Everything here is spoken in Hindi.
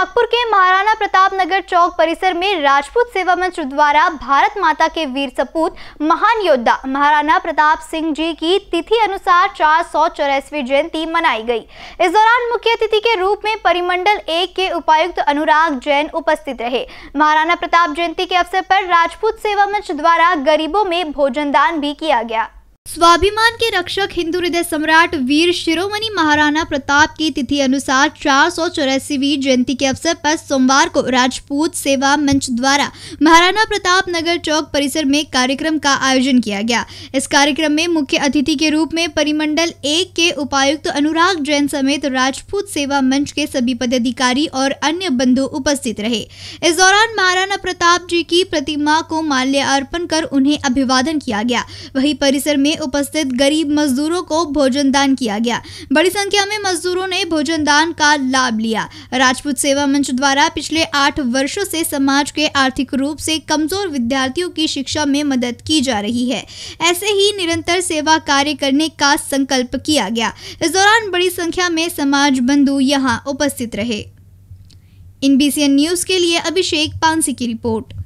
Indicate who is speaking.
Speaker 1: नागपुर के महाराणा प्रताप नगर चौक परिसर में राजपूत सेवा मंच द्वारा भारत माता के वीर सपूत महान योद्धा महाराणा प्रताप सिंह जी की तिथि अनुसार चार सौ चौरासवी जयंती मनाई गई इस दौरान मुख्य अतिथि के रूप में परिमंडल एक के उपायुक्त अनुराग जैन उपस्थित रहे महाराणा प्रताप जयंती के अवसर पर राजपूत सेवा मंच द्वारा गरीबों में भोजन दान भी किया गया स्वाभिमान के रक्षक हिंदू हृदय सम्राट वीर शिरोमणि महाराणा प्रताप की तिथि अनुसार चार सौ चौरासीवीं जयंती के अवसर पर सोमवार को राजपूत सेवा मंच द्वारा महाराणा प्रताप नगर चौक परिसर में कार्यक्रम का आयोजन किया गया इस कार्यक्रम में मुख्य अतिथि के रूप में परिमंडल एक के उपायुक्त तो अनुराग जैन समेत राजपूत सेवा मंच के सभी पदाधिकारी और अन्य बंधु उपस्थित रहे इस दौरान महाराणा प्रताप जी की प्रतिमा को माल्य अर्पण कर उन्हें अभिवादन किया गया वही परिसर में उपस्थित गरीब मजदूरों को भोजन दान किया गया बड़ी संख्या में मजदूरों ने भोजन दान का लाभ लिया राजपूत सेवा मंच द्वारा पिछले आठ वर्षों से समाज के आर्थिक रूप से कमजोर विद्यार्थियों की शिक्षा में मदद की जा रही है ऐसे ही निरंतर सेवा कार्य करने का संकल्प किया गया इस दौरान बड़ी संख्या में समाज बंधु यहाँ उपस्थित रहे इन न्यूज के लिए अभिषेक पानसी की रिपोर्ट